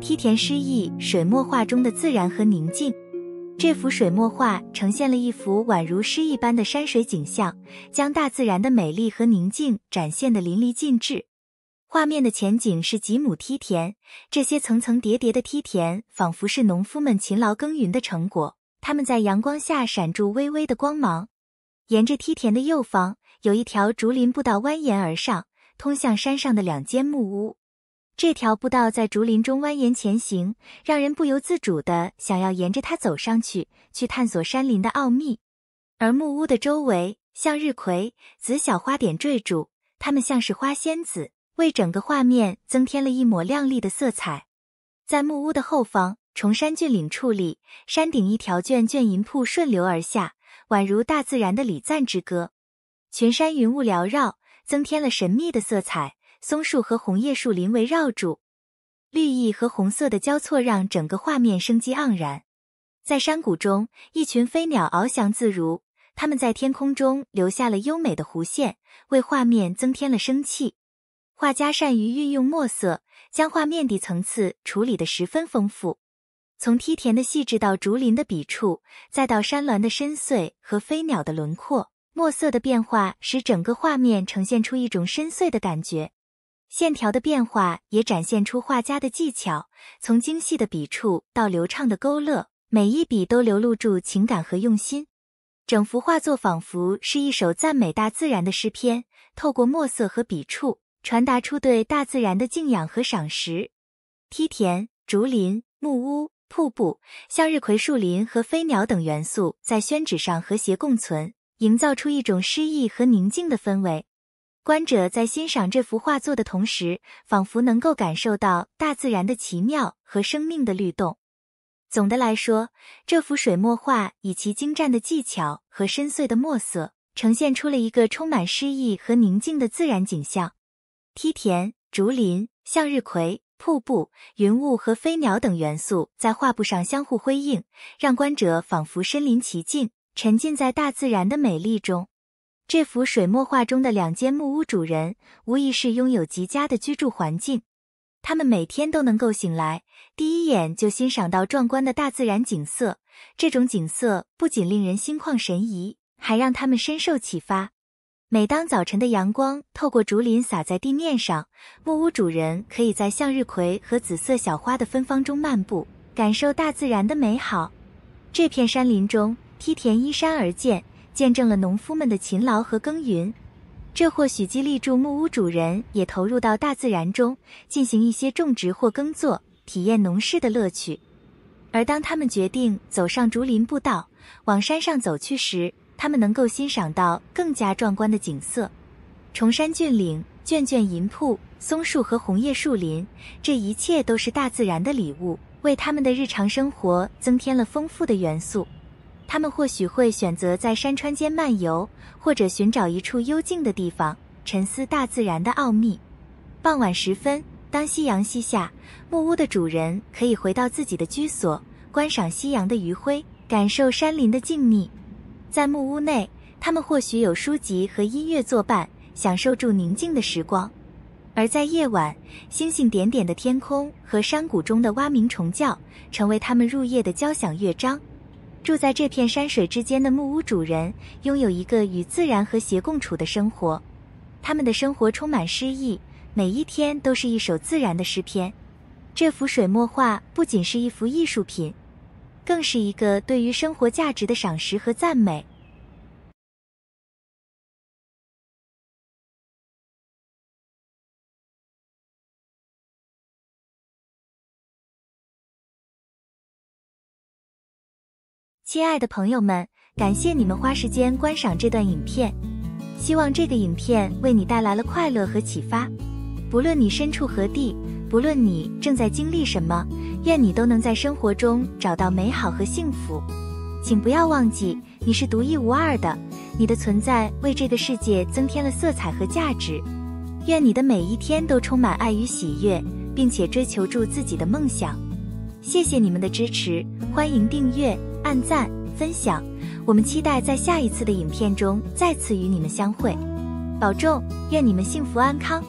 梯田诗意水墨画中的自然和宁静。这幅水墨画呈现了一幅宛如诗意般的山水景象，将大自然的美丽和宁静展现得淋漓尽致。画面的前景是几亩梯田，这些层层叠叠的梯田仿佛是农夫们勤劳耕耘的成果，它们在阳光下闪住微微的光芒。沿着梯田的右方，有一条竹林步道蜿蜒而上，通向山上的两间木屋。这条步道在竹林中蜿蜒前行，让人不由自主地想要沿着它走上去，去探索山林的奥秘。而木屋的周围，向日葵、紫小花点缀住，它们像是花仙子，为整个画面增添了一抹亮丽的色彩。在木屋的后方，崇山峻岭矗立，山顶一条卷卷银瀑顺流而下，宛如大自然的礼赞之歌。群山云雾缭绕，增添了神秘的色彩。松树和红叶树林围绕住，绿意和红色的交错让整个画面生机盎然。在山谷中，一群飞鸟翱翔自如，它们在天空中留下了优美的弧线，为画面增添了生气。画家善于运用墨色，将画面的层次处理得十分丰富。从梯田的细致到竹林的笔触，再到山峦的深邃和飞鸟的轮廓，墨色的变化使整个画面呈现出一种深邃的感觉。线条的变化也展现出画家的技巧，从精细的笔触到流畅的勾勒，每一笔都流露出情感和用心。整幅画作仿佛是一首赞美大自然的诗篇，透过墨色和笔触传达出对大自然的敬仰和赏识。梯田、竹林、木屋、瀑布、向日葵树林和飞鸟等元素在宣纸上和谐共存，营造出一种诗意和宁静的氛围。观者在欣赏这幅画作的同时，仿佛能够感受到大自然的奇妙和生命的律动。总的来说，这幅水墨画以其精湛的技巧和深邃的墨色，呈现出了一个充满诗意和宁静的自然景象。梯田、竹林、向日葵、瀑布、云雾和飞鸟等元素在画布上相互辉映，让观者仿佛身临其境，沉浸在大自然的美丽中。这幅水墨画中的两间木屋主人，无疑是拥有极佳的居住环境。他们每天都能够醒来，第一眼就欣赏到壮观的大自然景色。这种景色不仅令人心旷神怡，还让他们深受启发。每当早晨的阳光透过竹林洒在地面上，木屋主人可以在向日葵和紫色小花的芬芳中漫步，感受大自然的美好。这片山林中，梯田依山而建。见证了农夫们的勤劳和耕耘，这或许激励住木屋主人也投入到大自然中，进行一些种植或耕作，体验农事的乐趣。而当他们决定走上竹林步道，往山上走去时，他们能够欣赏到更加壮观的景色：崇山峻岭、卷卷银瀑、松树和红叶树林，这一切都是大自然的礼物，为他们的日常生活增添了丰富的元素。他们或许会选择在山川间漫游，或者寻找一处幽静的地方，沉思大自然的奥秘。傍晚时分，当夕阳西下，木屋的主人可以回到自己的居所，观赏夕阳的余晖，感受山林的静谧。在木屋内，他们或许有书籍和音乐作伴，享受住宁静的时光。而在夜晚，星星点点的天空和山谷中的蛙鸣虫叫，成为他们入夜的交响乐章。住在这片山水之间的木屋主人，拥有一个与自然和谐共处的生活。他们的生活充满诗意，每一天都是一首自然的诗篇。这幅水墨画不仅是一幅艺术品，更是一个对于生活价值的赏识和赞美。亲爱的朋友们，感谢你们花时间观赏这段影片，希望这个影片为你带来了快乐和启发。不论你身处何地，不论你正在经历什么，愿你都能在生活中找到美好和幸福。请不要忘记，你是独一无二的，你的存在为这个世界增添了色彩和价值。愿你的每一天都充满爱与喜悦，并且追求住自己的梦想。谢谢你们的支持，欢迎订阅。按赞、分享，我们期待在下一次的影片中再次与你们相会。保重，愿你们幸福安康。